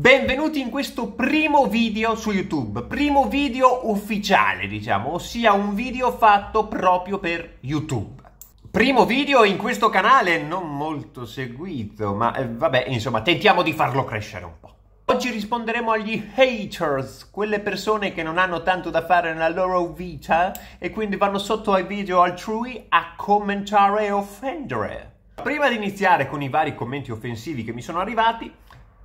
Benvenuti in questo primo video su YouTube, primo video ufficiale diciamo, ossia un video fatto proprio per YouTube. Primo video in questo canale non molto seguito, ma eh, vabbè, insomma, tentiamo di farlo crescere un po'. Oggi risponderemo agli haters, quelle persone che non hanno tanto da fare nella loro vita e quindi vanno sotto ai video altrui a commentare e offendere. Prima di iniziare con i vari commenti offensivi che mi sono arrivati,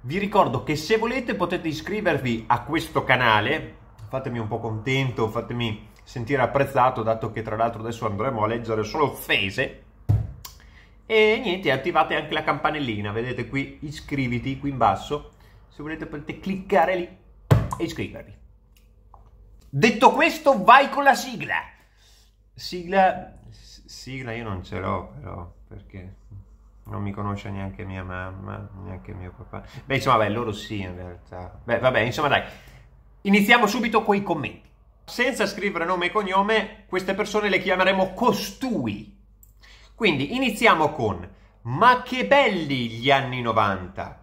vi ricordo che se volete potete iscrivervi a questo canale, fatemi un po' contento, fatemi sentire apprezzato, dato che tra l'altro adesso andremo a leggere solo offese. E niente, attivate anche la campanellina, vedete qui iscriviti, qui in basso, se volete potete cliccare lì e iscrivervi. Detto questo, vai con la sigla! Sigla... sigla io non ce l'ho però, perché non mi conosce neanche mia mamma, neanche mio papà. Beh, insomma, beh, loro sì in realtà. Beh, vabbè, insomma, dai. Iniziamo subito con i commenti. Senza scrivere nome e cognome, queste persone le chiameremo costui. Quindi iniziamo con Ma che belli gli anni 90!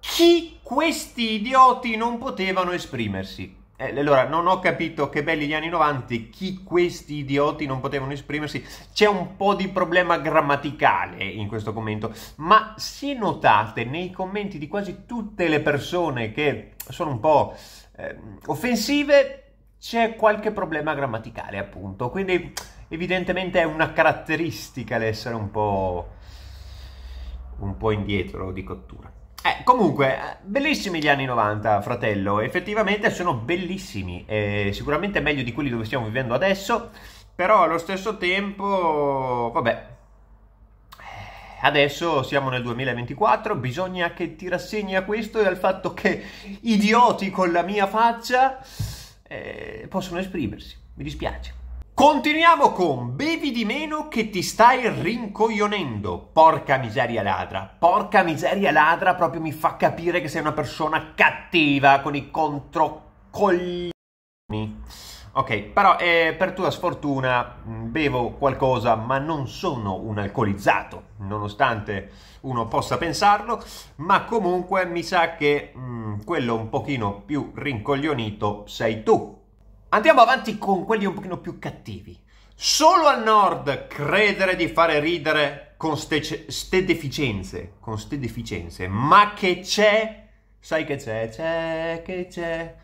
Chi questi idioti non potevano esprimersi? Eh, allora, non ho capito che belli gli anni 90, chi questi idioti non potevano esprimersi. C'è un po' di problema grammaticale in questo commento, ma se notate nei commenti di quasi tutte le persone che sono un po' eh, offensive, c'è qualche problema grammaticale, appunto. Quindi evidentemente è una caratteristica l'essere un po', un po' indietro di cottura. Eh, comunque, bellissimi gli anni 90, fratello, effettivamente sono bellissimi, eh, sicuramente meglio di quelli dove stiamo vivendo adesso, però allo stesso tempo, vabbè, eh, adesso siamo nel 2024, bisogna che ti rassegni a questo e al fatto che idioti con la mia faccia eh, possono esprimersi, mi dispiace. Continuiamo con bevi di meno che ti stai rincoglionendo. Porca miseria ladra. Porca miseria ladra proprio mi fa capire che sei una persona cattiva con i controcoglioni. Ok, però eh, per tua sfortuna mm, bevo qualcosa, ma non sono un alcolizzato, nonostante uno possa pensarlo, ma comunque mi sa che mh, mm, quello un pochino più rincoglionito sei tu, Andiamo avanti con quelli un pochino più cattivi. Solo al nord credere di fare ridere con ste, ste deficienze, con ste deficienze, ma che c'è, sai che c'è, c'è, che c'è,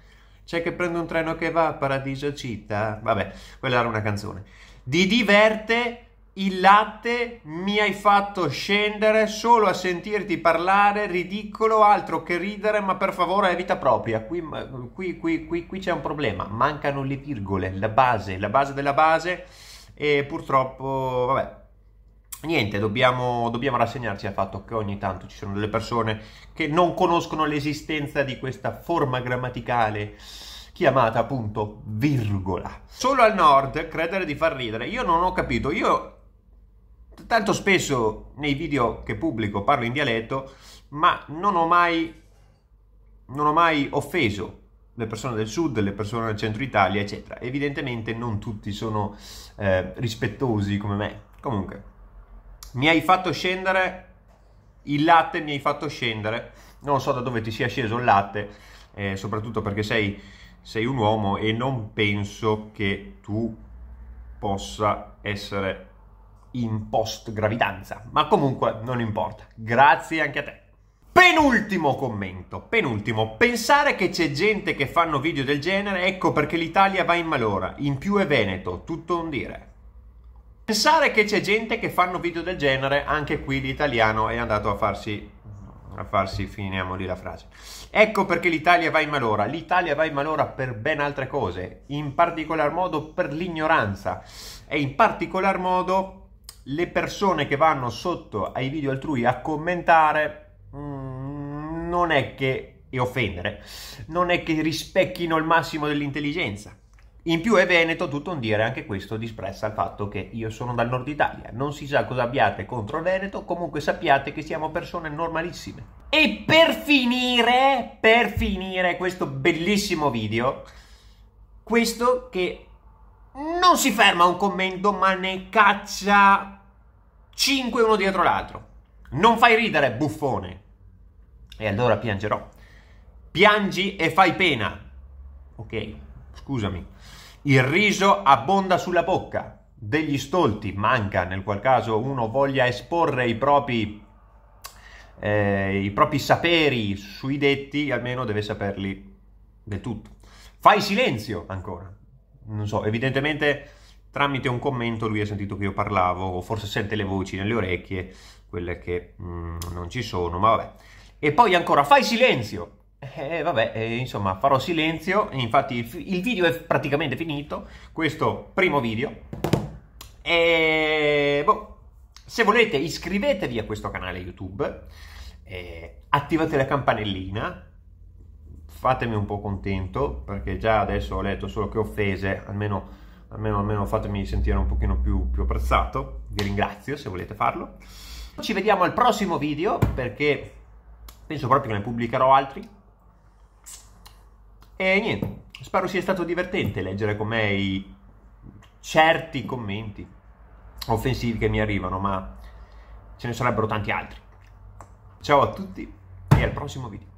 c'è che prende un treno che va a Paradiso Città, vabbè, quella era una canzone. Di diverte il latte mi hai fatto scendere solo a sentirti parlare, ridicolo, altro che ridere, ma per favore è vita propria. Qui, qui, qui, qui c'è un problema, mancano le virgole, la base, la base della base e purtroppo, vabbè, niente, dobbiamo, dobbiamo, rassegnarci al fatto che ogni tanto ci sono delle persone che non conoscono l'esistenza di questa forma grammaticale chiamata appunto virgola. Solo al nord credere di far ridere, io non ho capito, io tanto spesso nei video che pubblico parlo in dialetto, ma non ho mai, non ho mai offeso le persone del sud, le persone del centro Italia, eccetera. Evidentemente non tutti sono eh, rispettosi come me. Comunque, mi hai fatto scendere il latte, mi hai fatto scendere. Non so da dove ti sia sceso il latte, eh, soprattutto perché sei, sei un uomo e non penso che tu possa essere in post gravidanza, ma comunque non importa. Grazie anche a te. Penultimo commento, penultimo, pensare che c'è gente che fanno video del genere, ecco perché l'Italia va in malora, in più è Veneto, tutto un dire. Pensare che c'è gente che fanno video del genere, anche qui l'italiano è andato a farsi a farsi, finiamo lì la frase. Ecco perché l'Italia va in malora. L'Italia va in malora per ben altre cose, in particolar modo per l'ignoranza e in particolar modo le persone che vanno sotto ai video altrui a commentare mm, non è che e offendere non è che rispecchino il massimo dell'intelligenza in più è veneto tutto un dire anche questo dispressa il fatto che io sono dal nord Italia non si sa cosa abbiate contro Veneto comunque sappiate che siamo persone normalissime e per finire per finire questo bellissimo video questo che non si ferma a un commento, ma ne caccia 5 uno dietro l'altro. Non fai ridere, buffone. E allora piangerò. Piangi e fai pena. Ok, scusami. Il riso abbonda sulla bocca degli stolti, manca nel qual caso uno voglia esporre i propri, eh, i propri saperi sui detti, almeno deve saperli del tutto. Fai silenzio ancora, non so, evidentemente tramite un commento lui ha sentito che io parlavo, o forse sente le voci nelle orecchie, quelle che mm, non ci sono, ma vabbè. E poi ancora, fai silenzio! E eh, vabbè, eh, insomma, farò silenzio, infatti il, il video è praticamente finito, questo primo video. E boh, se volete iscrivetevi a questo canale YouTube, eh, attivate la campanellina, fatemi un po' contento perché già adesso ho letto solo che offese, almeno, almeno, almeno fatemi sentire un pochino più, più apprezzato, vi ringrazio se volete farlo. Ci vediamo al prossimo video perché penso proprio che ne pubblicherò altri. E niente, spero sia stato divertente leggere con me i certi commenti offensivi che mi arrivano, ma ce ne sarebbero tanti altri. Ciao a tutti e al prossimo video.